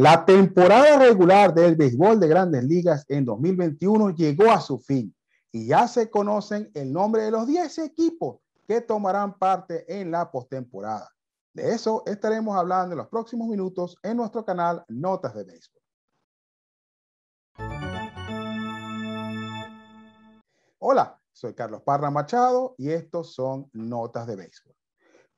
La temporada regular del béisbol de grandes ligas en 2021 llegó a su fin y ya se conocen el nombre de los 10 equipos que tomarán parte en la postemporada. De eso estaremos hablando en los próximos minutos en nuestro canal Notas de Béisbol. Hola, soy Carlos Parra Machado y estos son Notas de Béisbol.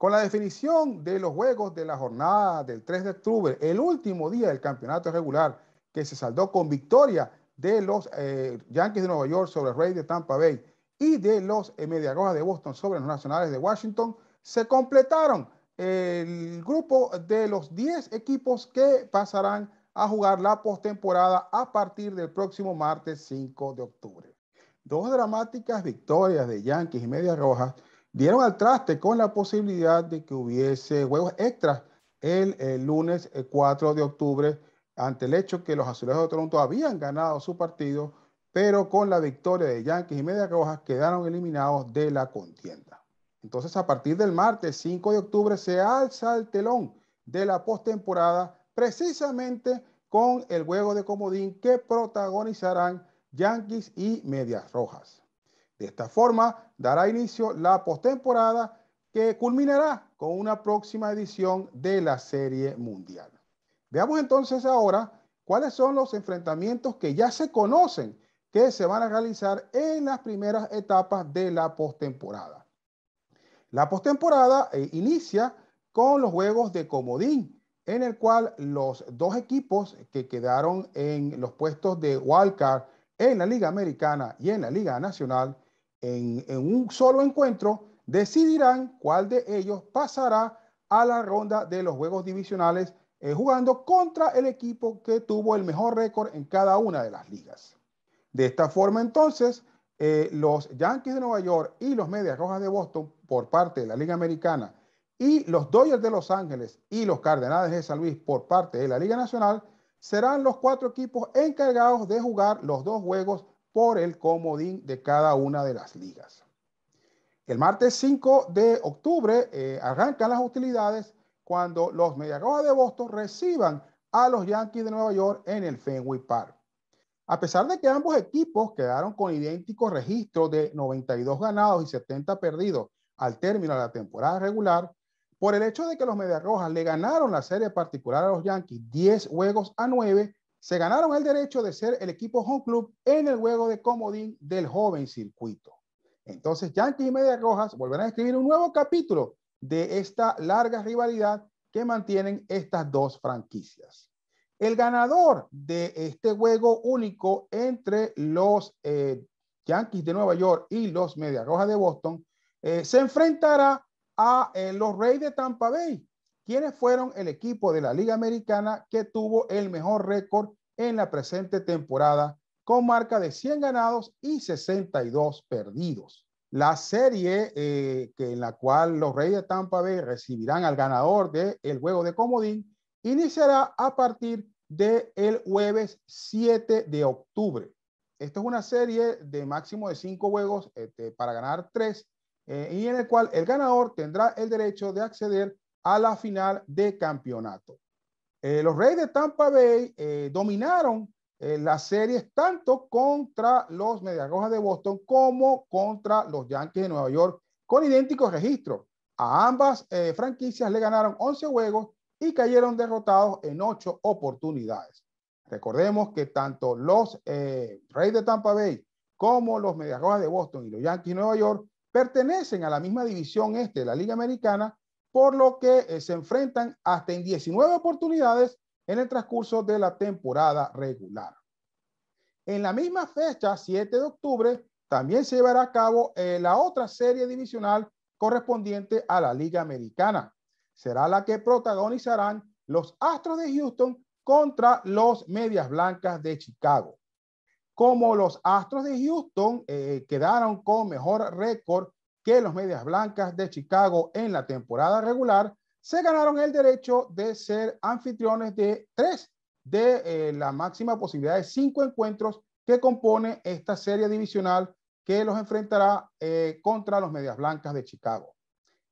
Con la definición de los juegos de la jornada del 3 de octubre, el último día del campeonato regular, que se saldó con victoria de los eh, Yankees de Nueva York sobre el Rey de Tampa Bay y de los Medias eh, Mediagojas de Boston sobre los Nacionales de Washington, se completaron el grupo de los 10 equipos que pasarán a jugar la postemporada a partir del próximo martes 5 de octubre. Dos dramáticas victorias de Yankees y Medias Rojas dieron al traste con la posibilidad de que hubiese juegos extras el, lunes 4 eh, de octubre ante el hecho que los Azulejos de Toronto habían ganado su partido, pero con la victoria de Yankees y Medias Rojas quedaron eliminados de la contienda. Entonces, a partir del martes 5 de octubre se alza el telón de la postemporada precisamente con el juego de comodín que protagonizarán Yankees y Medias Rojas. De esta forma, dará inicio la postemporada que culminará con una próxima edición de la Serie Mundial. Veamos entonces ahora cuáles son los enfrentamientos que ya se conocen que se van a realizar en las primeras etapas de la postemporada. La postemporada eh, inicia con los juegos de comodín, en el cual los dos equipos que quedaron en los puestos de wildcard en la Liga Americana y en la Liga Nacional en, un solo encuentro, decidirán cuál de ellos pasará a la ronda de los juegos divisionales eh, jugando contra el equipo que tuvo el mejor récord en cada una de las ligas. De esta forma, entonces, eh, los Yankees de Nueva York y los Medias Rojas de Boston por parte de la Liga Americana y los Dodgers de Los Ángeles y los Cardenales de San Luis por parte de la Liga Nacional serán los cuatro equipos encargados de jugar los dos juegos por el comodín de cada una de las ligas. El martes 5 de octubre eh, arrancan las utilidades cuando los Rojas de Boston reciban a los Yankees de Nueva York en el Fenway Park. A pesar de que ambos equipos quedaron con idénticos registros de 92 ganados y 70 perdidos al término de la temporada regular, por el hecho de que los Rojas le ganaron la serie particular a los Yankees 10 juegos a 9, se ganaron el derecho de ser el equipo home club en el juego de comodín del joven circuito. Entonces, Yankees y Medias Rojas volverán a escribir un nuevo capítulo de esta larga rivalidad que mantienen estas dos franquicias. El ganador de este juego único entre los eh, Yankees de Nueva York y los Medias Rojas de Boston eh, se enfrentará a eh, los Reyes de Tampa Bay, ¿Quiénes fueron el equipo de la Liga Americana que tuvo el mejor récord en la presente temporada con marca de 100 ganados y 62 perdidos? La serie eh, que en la cual los Reyes de Tampa Bay recibirán al ganador del el juego de comodín iniciará a partir del el jueves 7 de octubre. Esto es una serie de máximo de cinco juegos este, para ganar tres eh, y en el cual el ganador tendrá el derecho de acceder a la final de campeonato. Eh, los Reyes de Tampa Bay eh, dominaron eh, las series tanto contra los Medias Rojas de Boston como contra los Yankees de Nueva York con idénticos registros. A ambas franquicias le ganaron 11 juegos y cayeron derrotados en 8 oportunidades. Recordemos que tanto los Reyes de Tampa Bay como los Medias Rojas de Boston y los Yankees de Nueva York pertenecen a la misma división este de la Liga Americana por lo que eh, se enfrentan hasta en 19 oportunidades en el transcurso de la temporada regular. En la misma fecha, 7 de octubre, también se llevará a cabo eh, la otra serie divisional correspondiente a la Liga Americana. Será la que protagonizarán los Astros de Houston contra los Medias Blancas de Chicago. Como los Astros de Houston eh, quedaron con mejor récord que los Medias Blancas de Chicago en la temporada regular se ganaron el derecho de ser anfitriones de tres de eh, la máxima posibilidad de cinco encuentros que compone esta serie divisional que los enfrentará eh, contra los Medias Blancas de Chicago.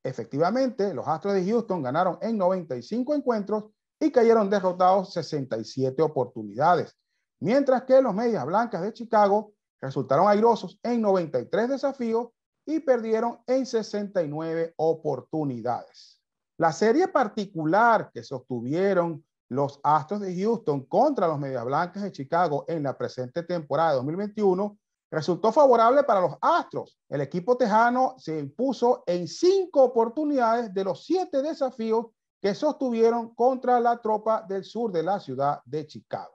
Efectivamente, los Astros de Houston ganaron en 95 encuentros y cayeron derrotados 67 oportunidades, mientras que los Medias Blancas de Chicago resultaron airosos en 93 desafíos y perdieron en 69 oportunidades. La serie particular que sostuvieron los Astros de Houston contra los Medias Blancas de Chicago en la presente temporada de 2021 resultó favorable para los Astros. El equipo tejano se impuso en cinco oportunidades de los siete desafíos que sostuvieron contra la tropa del sur de la ciudad de Chicago.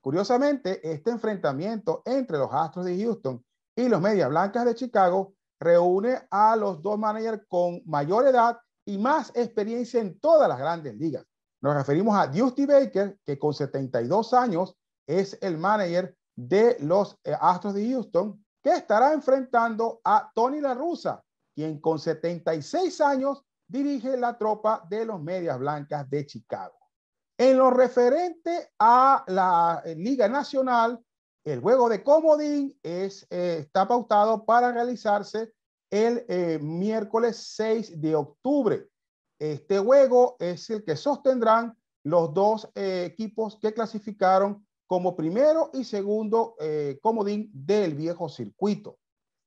Curiosamente, este enfrentamiento entre los Astros de Houston y los Medias Blancas de Chicago reúne a los dos managers con mayor edad y más experiencia en todas las grandes ligas. Nos referimos a Dusty Baker, que con 72 años es el manager de los eh, Astros de Houston, que estará enfrentando a Tony La Russa, quien con 76 años dirige la tropa de los Medias Blancas de Chicago. En lo referente a la eh, Liga Nacional, el juego de comodín eh, está pautado para realizarse el eh, miércoles 6 de octubre. Este juego es el que sostendrán los dos eh, equipos que clasificaron como primero y segundo comodín del viejo circuito.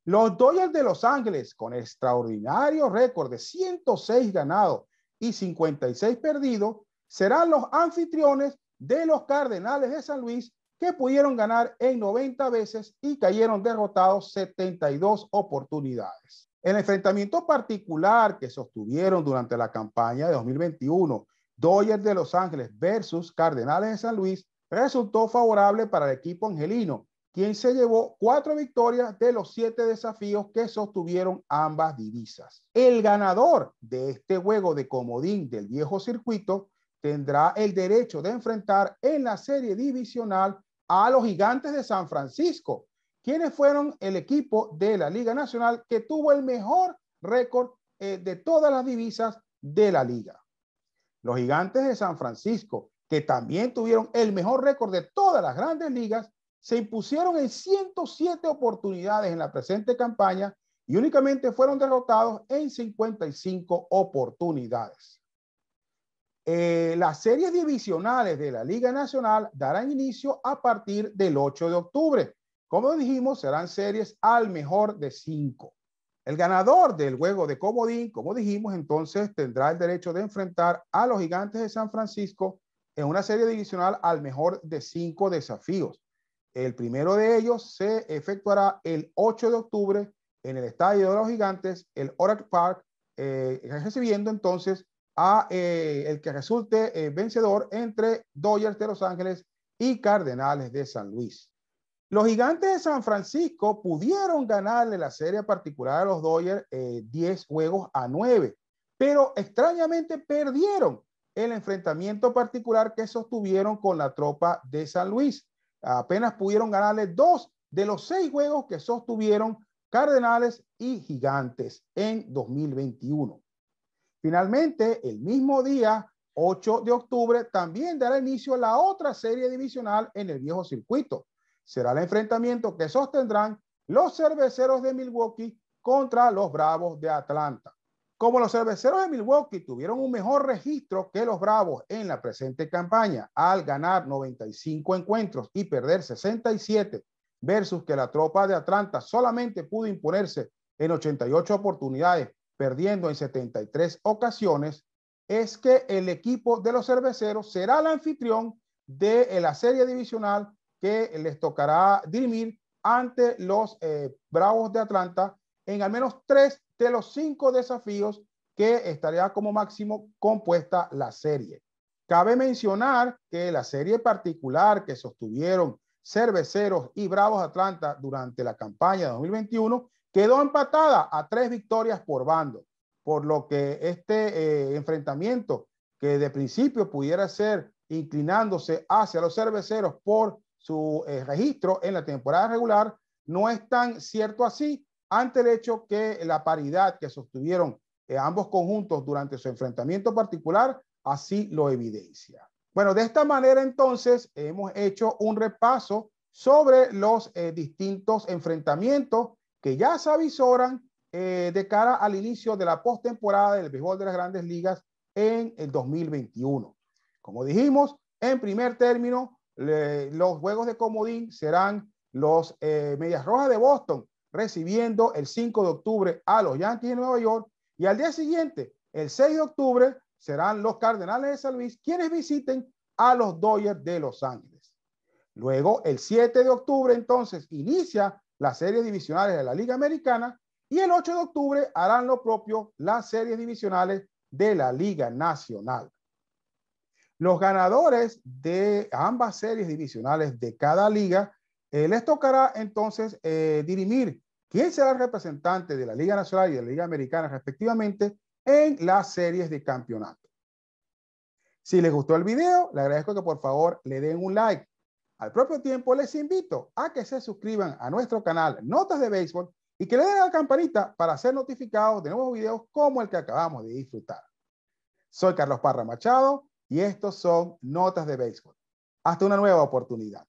Los Dodgers de Los Ángeles, con extraordinario récord de 106 ganados y 56 perdidos, serán los anfitriones de los Cardenales de San Luis que pudieron ganar en 90 veces y cayeron derrotados 72 oportunidades. El enfrentamiento particular que sostuvieron durante la campaña de 2021, Dodgers de Los Ángeles versus Cardenales de San Luis, resultó favorable para el equipo angelino, quien se llevó cuatro victorias de los siete desafíos que sostuvieron ambas divisas. El ganador de este juego de comodín del viejo circuito tendrá el derecho de enfrentar en la serie divisional a los gigantes de San Francisco, quienes fueron el equipo de la Liga Nacional que tuvo el mejor récord eh, de todas las divisas de la liga. Los gigantes de San Francisco, que también tuvieron el mejor récord de todas las grandes ligas, se impusieron en 107 oportunidades en la presente campaña y únicamente fueron derrotados en 55 oportunidades. Eh, las series divisionales de la Liga Nacional darán inicio a partir del 8 de octubre. Como dijimos, serán series al mejor de cinco. El ganador del juego de Comodín, como dijimos, entonces tendrá el derecho de enfrentar a los gigantes de San Francisco en una serie divisional al mejor de cinco desafíos. El primero de ellos se efectuará el 8 de octubre en el Estadio de los Gigantes, el Oracle Park, eh, recibiendo entonces eh, el que resulte eh, vencedor entre Dodgers de Los Ángeles y Cardenales de San Luis. Los gigantes de San Francisco pudieron ganarle la serie particular a los Dodgers 10 eh, juegos a 9, pero extrañamente perdieron el enfrentamiento particular que sostuvieron con la tropa de San Luis. Apenas pudieron ganarle dos de los seis juegos que sostuvieron Cardenales y Gigantes en 2021. Finalmente, el mismo día, 8 de octubre, también dará inicio la otra serie divisional en el viejo circuito. Será el enfrentamiento que sostendrán los cerveceros de Milwaukee contra los Bravos de Atlanta. Como los cerveceros de Milwaukee tuvieron un mejor registro que los Bravos en la presente campaña al ganar 95 encuentros y perder 67 versus que la tropa de Atlanta solamente pudo imponerse en 88 oportunidades perdiendo en 73 ocasiones, es que el equipo de los cerveceros será el anfitrión de eh, la serie divisional que les tocará dirimir ante los eh, Bravos de Atlanta en al menos tres de los cinco desafíos que estaría como máximo compuesta la serie. Cabe mencionar que la serie particular que sostuvieron cerveceros y Bravos Atlanta durante la campaña de 2021 Quedó empatada a tres victorias por bando, por lo que este eh, enfrentamiento que de principio pudiera ser inclinándose hacia los cerveceros por su eh, registro en la temporada regular, no es tan cierto así ante el hecho que la paridad que sostuvieron eh, ambos conjuntos durante su enfrentamiento particular así lo evidencia. Bueno, de esta manera entonces hemos hecho un repaso sobre los distintos enfrentamientos que ya se avisoran eh, de cara al inicio de la postemporada del béisbol de las grandes ligas en el 2021. Como dijimos, en primer término, los juegos de comodín serán los eh, Medias Rojas de Boston recibiendo el 5 de octubre a los Yankees de Nueva York y al día siguiente, el 6 de octubre, serán los Cardenales de San Luis quienes visiten a los Dodgers de Los Ángeles. Luego, el 7 de octubre, entonces, inicia las series divisionales de la Liga Americana y el 8 de octubre harán lo propio las series divisionales de la Liga Nacional. Los ganadores de ambas series divisionales de cada liga eh, les tocará entonces eh, dirimir quién será el representante de la Liga Nacional y de la Liga Americana respectivamente en las series de campeonato. Si les gustó el video, le agradezco que por favor le den un like, al propio tiempo, les invito a que se suscriban a nuestro canal Notas de Béisbol y que le den a la campanita para ser notificados de nuevos videos como el que acabamos de disfrutar. Soy Carlos Parra Machado y estos son Notas de Béisbol. Hasta una nueva oportunidad.